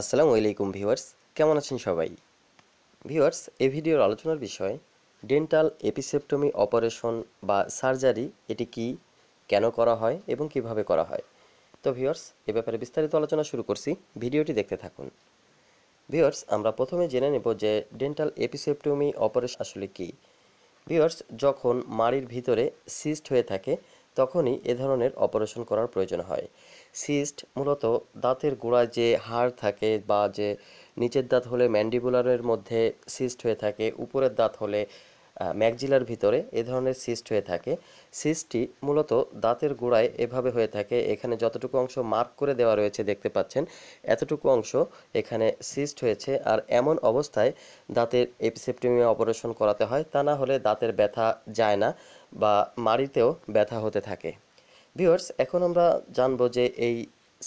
আসসালামু আলাইকুম ভিউয়ার্স কেমন আছেন সবাই ভিউয়ার্স এই ভিডিওর আলোচনার বিষয় ডেন্টাল এপিসেপ্টমি অপারেশন বা সার্জারি এটি কি কেন করা হয় এবং কিভাবে করা হয় তো ভিউয়ার্স এ ব্যাপারে বিস্তারিত আলোচনা শুরু করছি ভিডিওটি দেখতে থাকুন ভিউয়ার্স আমরা প্রথমে জেনে নেব যে ডেন্টাল এপিসেপ্টমি অপারেশন আসলে কী ভিউয়ার্স যখন মাড়ির ভিতরে সিস্ট হয়ে থাকে তখনই এ ধরনের অপারেশন করার প্রয়োজন হয় সিস্ট মূলত দাঁতের গোড়ায় যে হাড় থাকে বা যে নিচের দাঁত হলে ম্যান্ডিবুলারের মধ্যে সিস্ট হয়ে থাকে উপরের দাঁত হলে ম্যাকজিলার ভিতরে এ ধরনের সিস্ট হয়ে থাকে সিস্টটি মূলত দাঁতের গোড়ায় এভাবে হয়ে থাকে এখানে যতটুকু অংশ মার্ক করে দেওয়া রয়েছে দেখতে পাচ্ছেন এতটুকু অংশ এখানে সিস্ট হয়েছে আর এমন অবস্থায় দাঁতের এপিসেপ্টিমিয়া অপারেশন করাতে হয় তা না হলে দাঁতের ব্যথা যায় না বা মাড়িতেও ব্যথা হতে থাকে ভিউয়ার্স এখন আমরা জানবো যে এই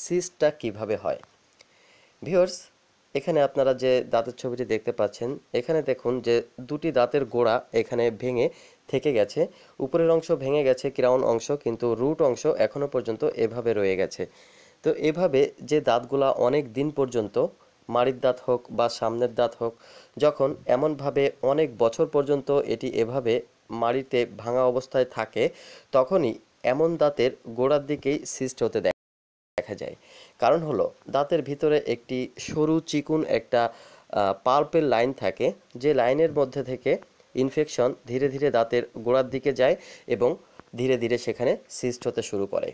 সিস্টটা কিভাবে হয় ভিউয়ার্স এখানে আপনারা যে দাঁতের ছবিটি দেখতে পাচ্ছেন এখানে দেখুন যে দুটি দাঁতের গোড়া এখানে ভেঙে থেকে গেছে উপরের অংশ ভেঙে গেছে ক্রাউন অংশ কিন্তু রুট অংশ এখনও পর্যন্ত এভাবে রয়ে গেছে তো এভাবে যে দাঁতগুলা অনেক দিন পর্যন্ত মাড়ির দাঁত হোক বা সামনের দাঁত হোক যখন এমনভাবে অনেক বছর পর্যন্ত এটি এভাবে মাড়িতে ভাঙা অবস্থায় থাকে তখনই এমন দাঁতের গোড়ার দিকেই সিস্ট হতে দেখা যায় কারণ হলো দাঁতের ভিতরে একটি সরু চিকুন একটা পাল্পের লাইন থাকে যে লাইনের মধ্যে থেকে ইনফেকশন ধীরে ধীরে দাঁতের গোড়ার দিকে যায় এবং ধীরে ধীরে সেখানে সিস্ট হতে শুরু করে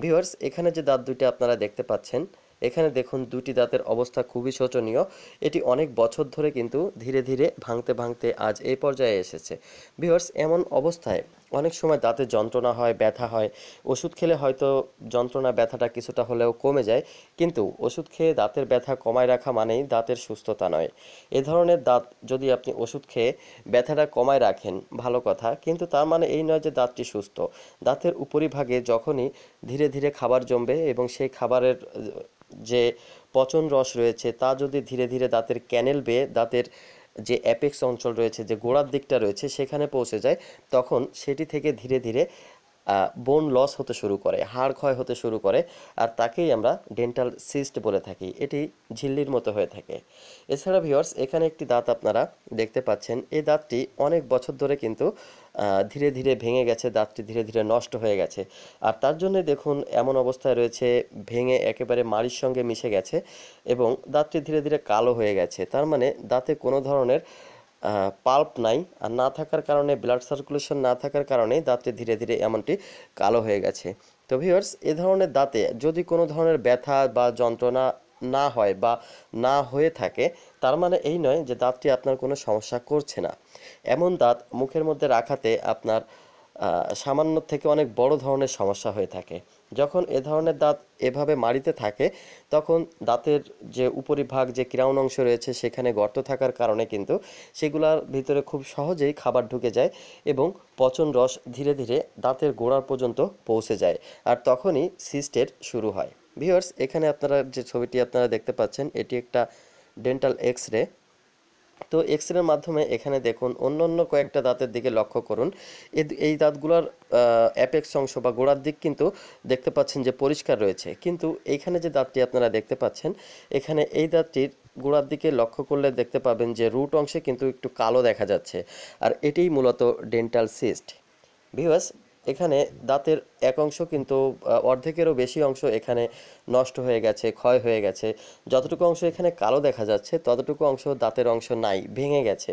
ভিউয়ার্স এখানে যে দাঁত দুইটা আপনারা দেখতে পাচ্ছেন এখানে দেখুন দুটি দাঁতের অবস্থা খুবই শোচনীয় এটি অনেক বছর ধরে কিন্তু ধীরে ধীরে ভাঙতে ভাঙতে আজ এই পর্যায়ে এসেছে ভিওর্স এমন অবস্থায় অনেক সময় দাঁতে যন্ত্রণা হয় ব্যথা হয় ওষুধ খেলে হয়তো যন্ত্রণা ব্যথাটা কিছুটা হলেও কমে যায় কিন্তু ওষুধ খেয়ে দাঁতের ব্যথা কমায় রাখা মানেই দাঁতের সুস্থতা নয় এ ধরনের দাঁত যদি আপনি ওষুধ খেয়ে ব্যথাটা কমায় রাখেন ভালো কথা কিন্তু তার মানে এই নয় যে দাঁতটি সুস্থ দাঁতের উপরিভাগে যখনই ধীরে ধীরে খাবার জমবে এবং সেই খাবারের যে পচন রস রয়েছে তা যদি ধীরে ধীরে দাঁতের ক্যানেল বেয়ে দাঁতের যে অ্যাপেক্স অঞ্চল রয়েছে যে গোড়ার দিকটা রয়েছে সেখানে পৌঁছে যায় তখন সেটি থেকে ধীরে ধীরে বোন লস হতে শুরু করে হাড় ক্ষয় হতে শুরু করে আর তাকেই আমরা ডেন্টাল সিস্ট বলে থাকি এটি ঝিল্লির মতো হয়ে থাকে এছাড়া ভিওর্স এখানে একটি দাঁত আপনারা দেখতে পাচ্ছেন এই দাঁতটি অনেক বছর ধরে কিন্তু ধীরে ধীরে ভেঙে গেছে দাঁতটি ধীরে ধীরে নষ্ট হয়ে গেছে আর তার জন্যে দেখুন এমন অবস্থায় রয়েছে ভেঙে একেবারে মাড়ির সঙ্গে মিশে গেছে এবং দাঁতটি ধীরে ধীরে কালো হয়ে গেছে তার মানে দাঁতে কোনো ধরনের পাল্প নাই আর না থাকার কারণে ব্লাড সার্কুলেশন না থাকার কারণে দাঁতটি ধীরে ধীরে এমনটি কালো হয়ে গেছে তো ভিওর্স এ ধরনের দাঁতে যদি কোনো ধরনের ব্যথা বা যন্ত্রণা না হয় বা না হয়ে থাকে তার মানে এই নয় যে দাঁতটি আপনার কোনো সমস্যা করছে না এমন দাঁত মুখের মধ্যে রাখাতে আপনার সামান্য থেকে অনেক বড় ধরনের সমস্যা হয়ে থাকে যখন এ ধরনের দাঁত এভাবে মাড়িতে থাকে তখন দাঁতের যে উপরিভাগ যে ক্রাউন অংশ রয়েছে সেখানে গর্ত থাকার কারণে কিন্তু সেগুলোর ভিতরে খুব সহজেই খাবার ঢুকে যায় এবং পচন রস ধীরে ধীরে দাঁতের গোড়ার পর্যন্ত পৌঁছে যায় আর তখনই সিস্টের শুরু হয় ভিওর্স এখানে আপনারা যে ছবিটি আপনারা দেখতে পাচ্ছেন এটি একটা ডেন্টাল এক্স রে তো এক্স রের মাধ্যমে এখানে দেখুন অন্য অন্য কয়েকটা দাঁতের দিকে লক্ষ্য করুন এই দাঁতগুলোর অ্যাপেক্স অংশ বা গোড়ার দিক কিন্তু দেখতে পাচ্ছেন যে পরিষ্কার রয়েছে কিন্তু এইখানে যে দাঁতটি আপনারা দেখতে পাচ্ছেন এখানে এই দাঁতটির গোড়ার দিকে লক্ষ্য করলে দেখতে পাবেন যে রুট অংশে কিন্তু একটু কালো দেখা যাচ্ছে আর এটাই মূলত ডেন্টাল সিস্ট ভিউয়ার্স এখানে দাঁতের এক অংশ কিন্তু অর্ধেকেরও বেশি অংশ এখানে নষ্ট হয়ে গেছে ক্ষয় হয়ে গেছে যতটুকু অংশ এখানে কালো দেখা যাচ্ছে ততটুকু অংশ দাঁতের অংশ নাই ভেঙে গেছে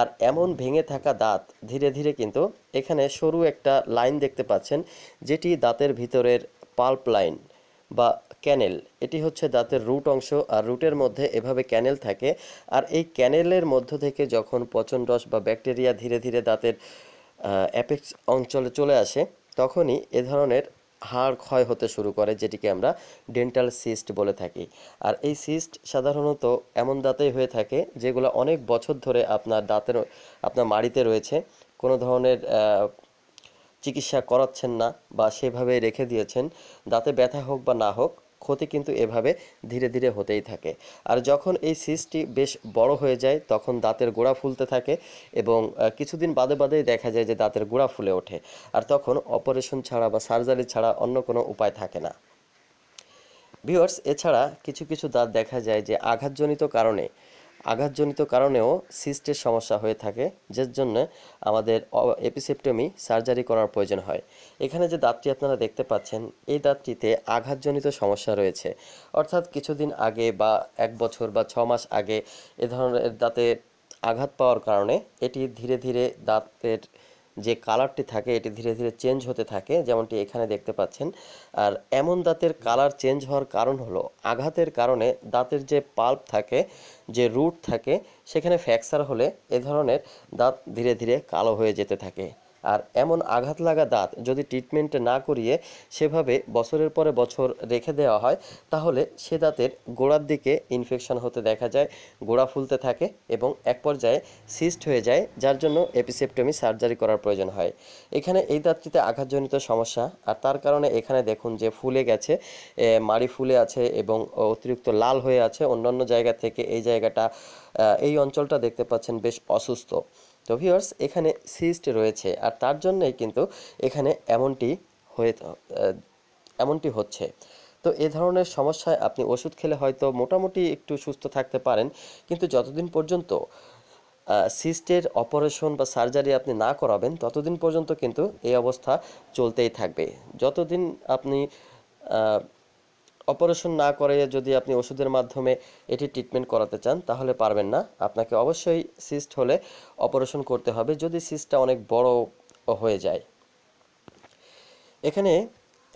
আর এমন ভেঙে থাকা দাঁত ধীরে ধীরে কিন্তু এখানে সরু একটা লাইন দেখতে পাচ্ছেন যেটি দাঁতের ভিতরের পাল্প লাইন বা ক্যানেল এটি হচ্ছে দাঁতের রুট অংশ আর রুটের মধ্যে এভাবে ক্যানেল থাকে আর এই ক্যানেলের মধ্য থেকে যখন পচন রস বা ব্যাকটেরিয়া ধীরে ধীরে দাঁতের অ্যাপেক্স অঞ্চলে চলে আসে তখনই এ ধরনের হাড় ক্ষয় হতে শুরু করে যেটিকে আমরা ডেন্টাল সিস্ট বলে থাকি আর এই সিস্ট সাধারণত এমন দাঁতেই হয়ে থাকে যেগুলো অনেক বছর ধরে আপনার দাঁতের আপনার মাড়িতে রয়েছে কোনো ধরনের চিকিৎসা করাচ্ছেন না বা সেভাবে রেখে দিয়েছেন দাঁতে ব্যথা হোক বা না হোক ক্ষতি কিন্তু এভাবে ধীরে ধীরে হতেই থাকে আর যখন এই সিস্টটি বেশ বড় হয়ে যায় তখন দাঁতের গোড়া ফুলতে থাকে এবং কিছুদিন বাদে বাদেই দেখা যায় যে দাঁতের গোড়া ফুলে ওঠে আর তখন অপারেশন ছাড়া বা সার্জারি ছাড়া অন্য কোনো উপায় থাকে না ভিউয়ার্স এছাড়া কিছু কিছু দাঁত দেখা যায় যে আঘাতজনিত কারণে আঘাতজনিত কারণেও সিস্টের সমস্যা হয়ে থাকে যার জন্য আমাদের এপিসেপ্টমি সার্জারি করার প্রয়োজন হয় এখানে যে দাঁতটি আপনারা দেখতে পাচ্ছেন এই দাঁতটিতে আঘাতজনিত সমস্যা রয়েছে অর্থাৎ কিছুদিন আগে বা এক বছর বা ছ মাস আগে এ ধরনের দাঁতে আঘাত পাওয়ার কারণে এটি ধীরে ধীরে দাঁতের যে কালারটি থাকে এটি ধীরে ধীরে চেঞ্জ হতে থাকে যেমনটি এখানে দেখতে পাচ্ছেন আর এমন দাঁতের কালার চেঞ্জ হওয়ার কারণ হলো আঘাতের কারণে দাঁতের যে পাল্প থাকে যে রুট থাকে সেখানে ফ্র্যাকচার হলে এ ধরনের দাঁত ধীরে ধীরে কালো হয়ে যেতে থাকে আর এমন আঘাত লাগা দাঁত যদি ট্রিটমেন্ট না করিয়ে সেভাবে বছরের পরে বছর রেখে দেওয়া হয় তাহলে সে দাঁতের গোড়ার দিকে ইনফেকশন হতে দেখা যায় গোড়া ফুলতে থাকে এবং এক পর্যায়ে সিস্ট হয়ে যায় যার জন্য এপিসেপ্টমি সার্জারি করার প্রয়োজন হয় এখানে এই দাঁতটিতে আঘাতজনিত সমস্যা আর তার কারণে এখানে দেখুন যে ফুলে গেছে মাড়ি ফুলে আছে এবং অতিরিক্ত লাল হয়ে আছে অন্যান্য জায়গা থেকে এই জায়গাটা এই অঞ্চলটা দেখতে পাচ্ছেন বেশ অসুস্থ তো ভিউয়ার্স এখানে সিস্ট রয়েছে আর তার জন্যই কিন্তু এখানে এমনটি হয়ে এমনটি হচ্ছে তো এ ধরনের সমস্যায় আপনি ওষুধ খেলে হয়তো মোটামুটি একটু সুস্থ থাকতে পারেন কিন্তু যতদিন পর্যন্ত সিস্টের অপারেশন বা সার্জারি আপনি না করাবেন ততদিন পর্যন্ত কিন্তু এই অবস্থা চলতেই থাকবে যতদিন আপনি অপারেশন না করে যদি আপনি ওষুধের মাধ্যমে এটি ট্রিটমেন্ট করাতে চান তাহলে পারবেন না আপনাকে অবশ্যই সিস্ট হলে অপারেশন করতে হবে যদি সিস্টটা অনেক বড় হয়ে যায় এখানে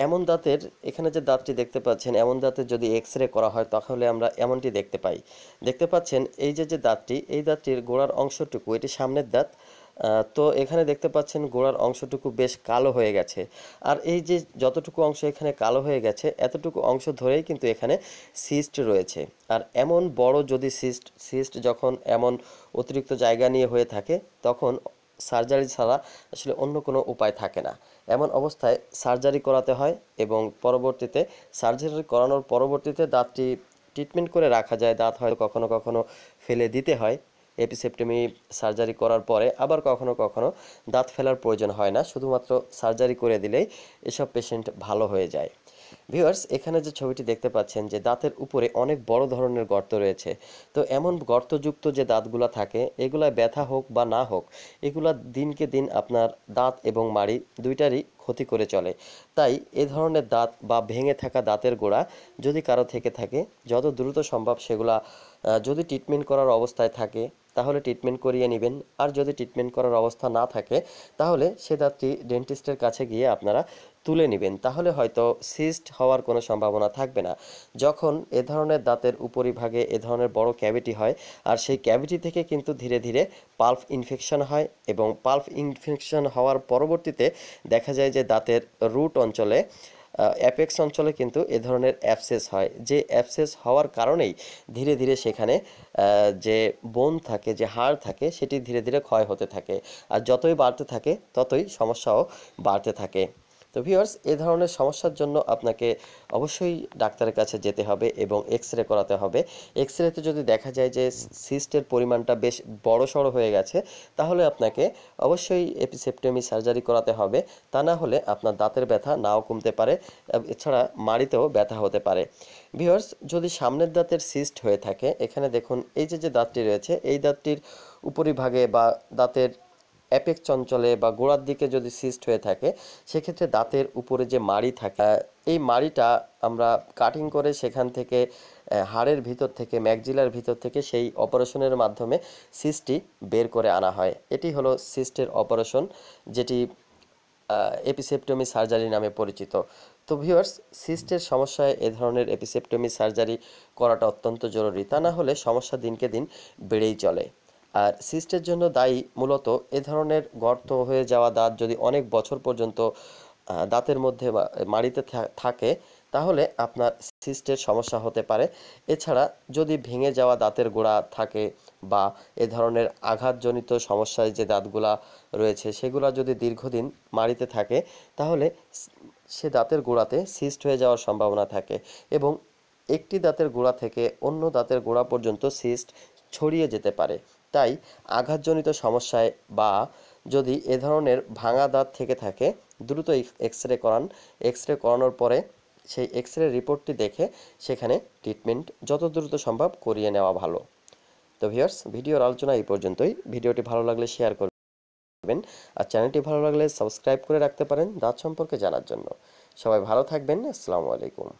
এমন দাঁতের এখানে যে দাঁতটি দেখতে পাচ্ছেন এমন দাঁতের যদি এক্স রে করা হয় তাহলে আমরা এমনটি দেখতে পাই দেখতে পাচ্ছেন এই যে যে দাঁতটি এই দাঁতটির গোড়ার অংশটুকু এটি সামনের দাঁত তো এখানে দেখতে পাচ্ছেন গোড়ার অংশটুকু বেশ কালো হয়ে গেছে আর এই যে যতটুকু অংশ এখানে কালো হয়ে গেছে এতটুকু অংশ ধরেই কিন্তু এখানে সিস্ট রয়েছে আর এমন বড় যদি সিস্ট সিস্ট যখন এমন অতিরিক্ত জায়গা নিয়ে হয়ে থাকে তখন সার্জারি ছাড়া আসলে অন্য কোনো উপায় থাকে না এমন অবস্থায় সার্জারি করাতে হয় এবং পরবর্তীতে সার্জারি করানোর পরবর্তীতে দাঁতটি ট্রিটমেন্ট করে রাখা যায় দাঁত হয়তো কখনো কখনো ফেলে দিতে হয় এপিসেপ্টেমি সার্জারি করার পরে আবার কখনো কখনো দাঁত ফেলার প্রয়োজন হয় না শুধুমাত্র সার্জারি করে দিলেই এসব পেশেন্ট ভালো হয়ে যায় ভিউয়ার্স এখানে যে ছবিটি দেখতে পাচ্ছেন যে দাঁতের উপরে অনেক বড় ধরনের গর্ত রয়েছে তো এমন গর্তযুক্ত যে দাঁতগুলো থাকে এগুলা ব্যথা হোক বা না হোক এগুলা দিনকে দিন আপনার দাঁত এবং মাড়ি দুইটারই ক্ষতি করে চলে তাই এ ধরনের দাঁত বা ভেঙে থাকা দাঁতের গোড়া যদি কারো থেকে থাকে যত দ্রুত সম্ভব সেগুলা যদি ট্রিটমেন্ট করার অবস্থায় থাকে তাহলে ট্রিটমেন্ট করিয়ে নেবেন আর যদি ট্রিটমেন্ট করার অবস্থা না থাকে তাহলে সে দাঁতটি ডেন্টিস্টের কাছে গিয়ে আপনারা তুলে নেবেন তাহলে হয়তো সিস্ট হওয়ার কোনো সম্ভাবনা থাকবে না যখন এ ধরনের দাঁতের উপরিভাগে এ ধরনের বড় ক্যাভিটি হয় আর সেই ক্যাভিটি থেকে কিন্তু ধীরে ধীরে পাল্প ইনফেকশন হয় এবং পাল্প ইনফেকশন হওয়ার পরবর্তীতে দেখা যায় যে দাঁতের রুট অঞ্চলে অ্যাপেক্স অঞ্চলে কিন্তু এ ধরনের অ্যাপসেস হয় যে অ্যাপসেস হওয়ার কারণেই ধীরে ধীরে সেখানে যে বোন থাকে যে হাড় থাকে সেটি ধীরে ধীরে ক্ষয় হতে থাকে আর যতই বাড়তে থাকে ততই সমস্যাও বাড়তে থাকে তো ভিউয়ার্স এ ধরনের সমস্যার জন্য আপনাকে অবশ্যই ডাক্তারের কাছে যেতে হবে এবং এক্স রে করাতে হবে এক্স রেতে যদি দেখা যায় যে সিস্টের পরিমাণটা বেশ বড় সড়ো হয়ে গেছে তাহলে আপনাকে অবশ্যই এপিসেপ্টেমি সার্জারি করাতে হবে তা না হলে আপনার দাঁতের ব্যথা নাও কমতে পারে এছাড়া মাড়িতেও ব্যথা হতে পারে ভিউয়ার্স যদি সামনের দাঁতের সিস্ট হয়ে থাকে এখানে দেখুন এই যে যে দাঁতটি রয়েছে এই দাঁতটির উপরিভাগে বা দাঁতের অ্যাপেক চঞ্চলে বা গোড়ার দিকে যদি সিস্ট হয়ে থাকে সেক্ষেত্রে দাঁতের উপরে যে মাড়ি থাকে এই মাড়িটা আমরা কাটিং করে সেখান থেকে হাড়ের ভিতর থেকে ম্যাকজিলার ভিতর থেকে সেই অপারেশনের মাধ্যমে সিস্টটি বের করে আনা হয় এটি হলো সিস্টের অপারেশন যেটি এপিসেপ্টমি সার্জারি নামে পরিচিত তো ভিউয়ার্স সিস্টের সমস্যায় এ ধরনের এপিসেপ্টমি সার্জারি করাটা অত্যন্ত জরুরি তা না হলে সমস্যা দিনকে দিন বেড়েই চলে আর সিস্টের জন্য দায়ী মূলত এ ধরনের গর্ত হয়ে যাওয়া দাঁত যদি অনেক বছর পর্যন্ত দাঁতের মধ্যে মাড়িতে থাকে তাহলে আপনার সিস্টের সমস্যা হতে পারে এছাড়া যদি ভেঙে যাওয়া দাঁতের গোড়া থাকে বা এ ধরনের আঘাতজনিত সমস্যায় যে দাঁতগুলা রয়েছে সেগুলা যদি দীর্ঘদিন মাড়িতে থাকে তাহলে সে দাঁতের গোড়াতে সিস্ট হয়ে যাওয়ার সম্ভাবনা থাকে এবং একটি দাঁতের গোড়া থেকে অন্য দাঁতের গোড়া পর্যন্ত সিস্ট ছড়িয়ে যেতে পারে তাই আঘাতজনিত সমস্যায় বা যদি এ ধরনের ভাঙা দাঁত থেকে থাকে দ্রুত এক্স রে করান এক্স রে করানোর পরে সেই এক্স রে রিপোর্টটি দেখে সেখানে ট্রিটমেন্ট যত দ্রুত সম্ভব করিয়ে নেওয়া ভালো তো ভিউয়ার্স ভিডিওর আলোচনা এই পর্যন্তই ভিডিওটি ভালো লাগলে শেয়ার করবেন আর চ্যানেলটি ভালো লাগলে সাবস্ক্রাইব করে রাখতে পারেন দাঁত সম্পর্কে জানার জন্য সবাই ভালো থাকবেন আসসালামু আলাইকুম